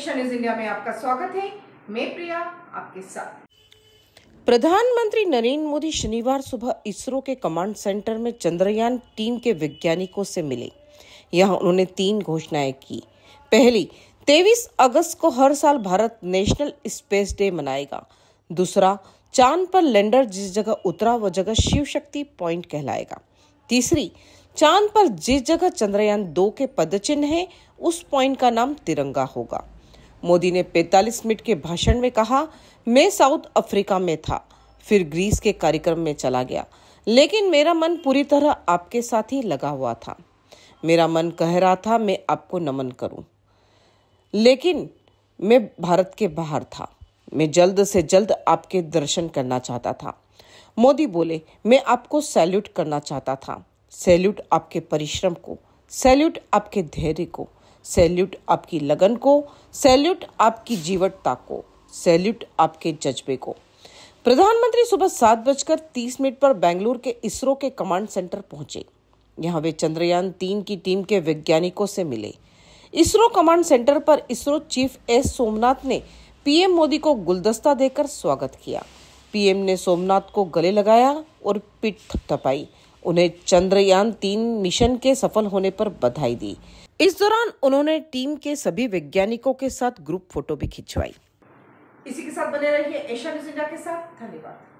Asia news India में आपका स्वागत है मैं प्रिया आपके साथ प्रधानमंत्री नरेंद्र मोदी शनिवार सुबह इसरो के कमांड सेंटर में चंद्रयान टीम के वैज्ञानिकों से मिले यहां उन्होंने तीन घोषणाएं की पहली 23 अगस्त को हर साल भारत नेशनल स्पेस डे मनाएगा दूसरा चांद पर लैंडर जिस जगह उतरा वह जगह शिव शक्ति पॉइंट कहलाएगा तीसरी चांद पर जिस जगह चंद्रयान दो के पदचिन्ह है उस पॉइंट का नाम तिरंगा होगा मोदी ने 45 मिनट के भाषण में कहा मैं साउथ अफ्रीका में था फिर ग्रीस के कार्यक्रम में चला गया लेकिन मेरा मन पूरी तरह आपके साथ ही लगा हुआ था मेरा मन कह रहा था मैं आपको नमन करूं लेकिन मैं भारत के बाहर था मैं जल्द से जल्द आपके दर्शन करना चाहता था मोदी बोले मैं आपको सैल्यूट करना चाहता था सैल्यूट आपके परिश्रम को सैल्यूट आपके धैर्य को सैल्यूट आपकी लगन को सैल्यूट आपकी जीवटता को सैल्यूट आपके जज्बे को प्रधानमंत्री सुबह सात बजकर तीस मिनट पर बेंगलुरु के इसरो के कमांड सेंटर पहुंचे यहां वे चंद्रयान तीन की टीम के वैज्ञानिकों से मिले इसरो कमांड सेंटर पर इसरो चीफ एस सोमनाथ ने पीएम मोदी को गुलदस्ता देकर स्वागत किया पीएम ने सोमनाथ को गले लगाया और पीठ थपथपाई उन्हें चंद्रयान तीन मिशन के सफल होने पर बधाई दी इस दौरान उन्होंने टीम के सभी वैज्ञानिकों के साथ ग्रुप फोटो भी खिंचवाई इसी के साथ बने रहिए एशिया न्यूज इंडिया के साथ धन्यवाद